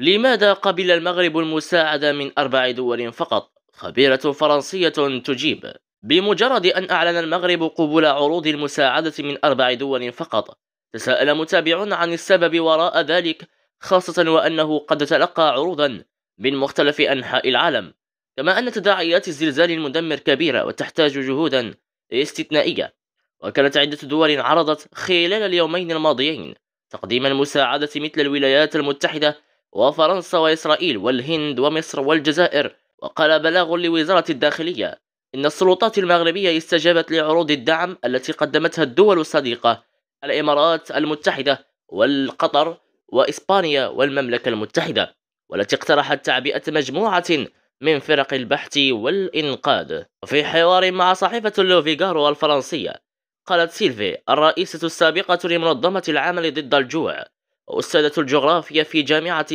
لماذا قبل المغرب المساعدة من أربع دول فقط؟ خبيرة فرنسية تجيب بمجرد أن أعلن المغرب قبول عروض المساعدة من أربع دول فقط تساءل متابعون عن السبب وراء ذلك خاصة وأنه قد تلقى عروضا من مختلف أنحاء العالم كما أن تداعيات الزلزال المدمر كبيرة وتحتاج جهودا استثنائية وكانت عدة دول عرضت خلال اليومين الماضيين تقديم المساعدة مثل الولايات المتحدة وفرنسا وإسرائيل والهند ومصر والجزائر وقال بلاغ لوزارة الداخلية إن السلطات المغربية استجابت لعروض الدعم التي قدمتها الدول الصديقة الإمارات المتحدة والقطر وإسبانيا والمملكة المتحدة والتي اقترحت تعبئة مجموعة من فرق البحث والإنقاذ وفي حوار مع صحيفة لوفيغارو الفرنسية قالت سيلفي الرئيسة السابقة لمنظمة العمل ضد الجوع أستاذة الجغرافيا في جامعة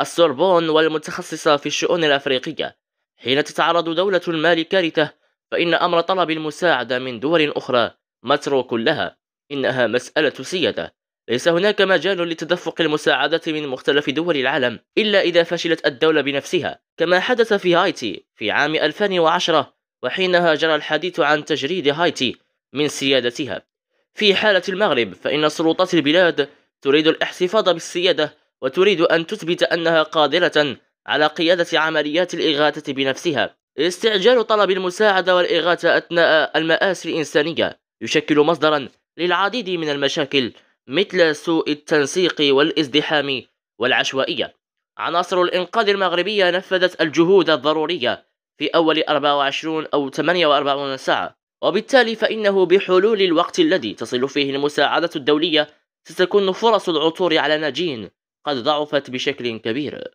السوربون والمتخصصة في الشؤون الأفريقية حين تتعرض دولة المال كارثة فإن أمر طلب المساعدة من دول أخرى متروك لها إنها مسألة سيادة ليس هناك مجال لتدفق المساعدة من مختلف دول العالم إلا إذا فشلت الدولة بنفسها كما حدث في هايتي في عام 2010 وحينها جرى الحديث عن تجريد هايتي من سيادتها في حالة المغرب فإن سلطات البلاد تريد الاحتفاظ بالسيادة وتريد أن تثبت أنها قادرة على قيادة عمليات الإغاثة بنفسها استعجال طلب المساعدة والإغاثة أثناء المآسي الإنسانية يشكل مصدرا للعديد من المشاكل مثل سوء التنسيق والازدحام والعشوائية عناصر الإنقاذ المغربية نفذت الجهود الضرورية في أول 24 أو 48 ساعة وبالتالي فإنه بحلول الوقت الذي تصل فيه المساعدة الدولية ستكون فرص العثور على ناجين قد ضعفت بشكل كبير